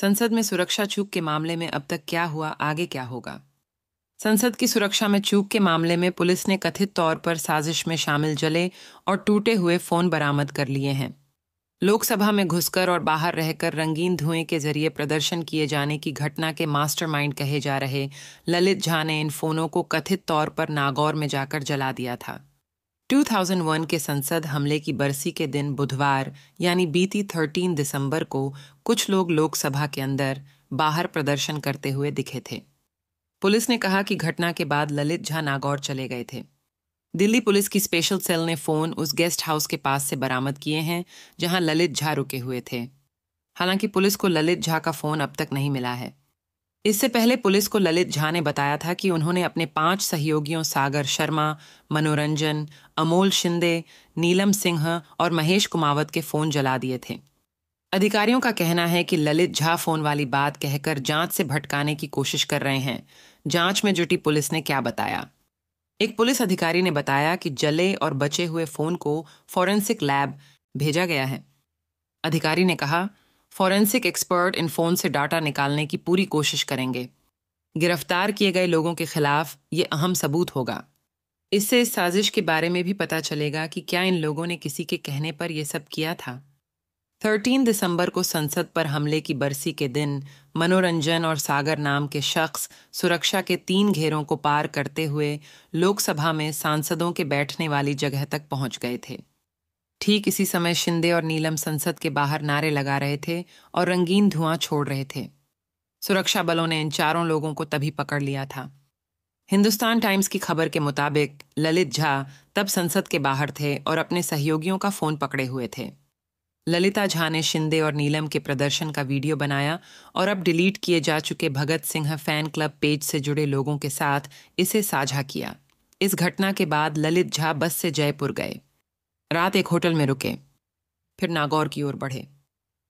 संसद में सुरक्षा चूक के मामले में अब तक क्या हुआ आगे क्या होगा संसद की सुरक्षा में चूक के मामले में पुलिस ने कथित तौर पर साजिश में शामिल जले और टूटे हुए फोन बरामद कर लिए हैं लोकसभा में घुसकर और बाहर रहकर रंगीन धुएं के जरिए प्रदर्शन किए जाने की घटना के मास्टरमाइंड कहे जा रहे ललित झा ने इन फोनों को कथित तौर पर नागौर में जाकर जला दिया था 2001 के संसद हमले की बरसी के दिन बुधवार यानी बीती 13 दिसंबर को कुछ लोग लोकसभा के अंदर बाहर प्रदर्शन करते हुए दिखे थे पुलिस ने कहा कि घटना के बाद ललित झा नागौर चले गए थे दिल्ली पुलिस की स्पेशल सेल ने फोन उस गेस्ट हाउस के पास से बरामद किए हैं जहां ललित झा रुके हुए थे हालांकि पुलिस को ललित झा का फोन अब तक नहीं मिला है इससे पहले पुलिस को ललित झा ने बताया था कि उन्होंने अपने पांच सहयोगियों सागर शर्मा मनोरंजन अमोल शिंदे नीलम सिंह और महेश कुमावत के फोन जला दिए थे अधिकारियों का कहना है कि ललित झा फोन वाली बात कहकर जांच से भटकाने की कोशिश कर रहे हैं जांच में जुटी पुलिस ने क्या बताया एक पुलिस अधिकारी ने बताया कि जले और बचे हुए फोन को फॉरेंसिक लैब भेजा गया है अधिकारी ने कहा फॉरेंसिक एक्सपर्ट इन फोन से डाटा निकालने की पूरी कोशिश करेंगे गिरफ्तार किए गए लोगों के खिलाफ ये अहम सबूत होगा इससे इस साजिश के बारे में भी पता चलेगा कि क्या इन लोगों ने किसी के कहने पर यह सब किया था 13 दिसंबर को संसद पर हमले की बरसी के दिन मनोरंजन और सागर नाम के शख्स सुरक्षा के तीन घेरों को पार करते हुए लोकसभा में सांसदों के बैठने वाली जगह तक पहुंच गए थे ठीक इसी समय शिंदे और नीलम संसद के बाहर नारे लगा रहे थे और रंगीन धुआं छोड़ रहे थे सुरक्षा बलों ने इन चारों लोगों को तभी पकड़ लिया था हिंदुस्तान टाइम्स की खबर के मुताबिक ललित झा तब संसद के बाहर थे और अपने सहयोगियों का फोन पकड़े हुए थे ललिता झा ने शिंदे और नीलम के प्रदर्शन का वीडियो बनाया और अब डिलीट किए जा चुके Bhagat Singh fan club page से जुड़े लोगों के साथ इसे साझा किया इस घटना के बाद ललित झा बस से जयपुर गए रात एक होटल में रुके फिर नागौर की ओर बढ़े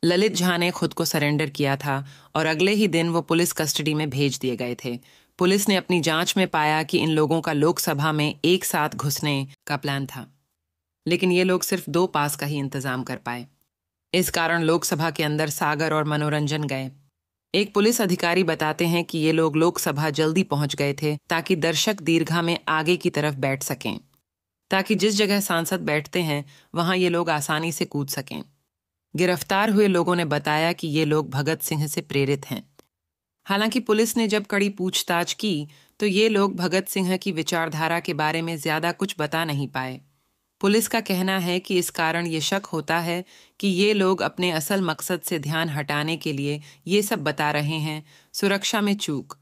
ललित झा ने खुद को सरेंडर किया था और अगले ही दिन वो पुलिस कस्टडी में भेज दिए गए थे पुलिस ने अपनी जांच में पाया कि इन लोगों का लोकसभा में एक साथ घुसने का प्लान था लेकिन ये लोग सिर्फ दो पास का ही इंतजाम कर पाए इस कारण लोकसभा के अंदर सागर और मनोरंजन गए एक पुलिस अधिकारी बताते हैं कि ये लोग लोकसभा जल्दी पहुंच गए थे ताकि दर्शक दीर्घा में आगे की तरफ बैठ सकें ताकि जिस जगह सांसद बैठते हैं वहां ये लोग आसानी से कूद सकें गिरफ्तार हुए लोगों ने बताया कि ये लोग भगत सिंह से प्रेरित हैं हालांकि पुलिस ने जब कड़ी पूछताछ की तो ये लोग भगत सिंह की विचारधारा के बारे में ज्यादा कुछ बता नहीं पाए पुलिस का कहना है कि इस कारण ये शक होता है कि ये लोग अपने असल मकसद से ध्यान हटाने के लिए ये सब बता रहे हैं सुरक्षा में चूक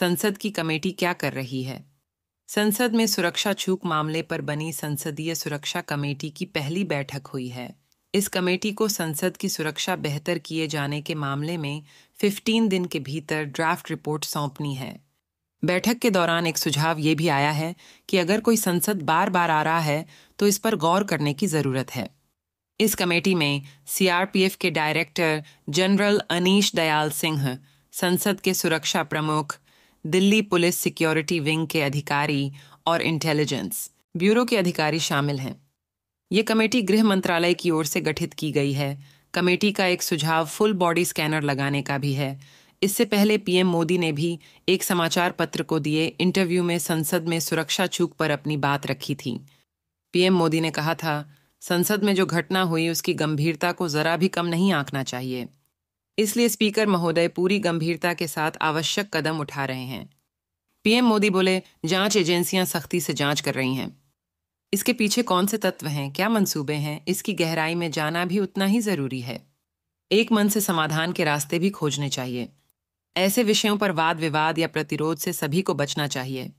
संसद की कमेटी क्या कर रही है संसद में सुरक्षा चूक मामले पर बनी संसदीय सुरक्षा कमेटी की पहली बैठक हुई है इस कमेटी को संसद की सुरक्षा बेहतर किए जाने के मामले में 15 दिन के भीतर ड्राफ्ट रिपोर्ट सौंपनी है बैठक के दौरान एक सुझाव ये भी आया है कि अगर कोई संसद बार बार आ रहा है तो इस पर गौर करने की ज़रूरत है इस कमेटी में सीआरपीएफ के डायरेक्टर जनरल अनीश दयाल सिंह संसद के सुरक्षा प्रमुख दिल्ली पुलिस सिक्योरिटी विंग के अधिकारी और इंटेलिजेंस ब्यूरो के अधिकारी शामिल हैं ये कमेटी गृह मंत्रालय की ओर से गठित की गई है कमेटी का एक सुझाव फुल बॉडी स्कैनर लगाने का भी है इससे पहले पीएम मोदी ने भी एक समाचार पत्र को दिए इंटरव्यू में संसद में सुरक्षा चूक पर अपनी बात रखी थी पीएम मोदी ने कहा था संसद में जो घटना हुई उसकी गंभीरता को जरा भी कम नहीं आंकना चाहिए इसलिए स्पीकर महोदय पूरी गंभीरता के साथ आवश्यक कदम उठा रहे हैं पीएम मोदी बोले जांच एजेंसियां सख्ती से जांच कर रही हैं इसके पीछे कौन से तत्व हैं क्या मंसूबे हैं इसकी गहराई में जाना भी उतना ही जरूरी है एक मन से समाधान के रास्ते भी खोजने चाहिए ऐसे विषयों पर वाद विवाद या प्रतिरोध से सभी को बचना चाहिए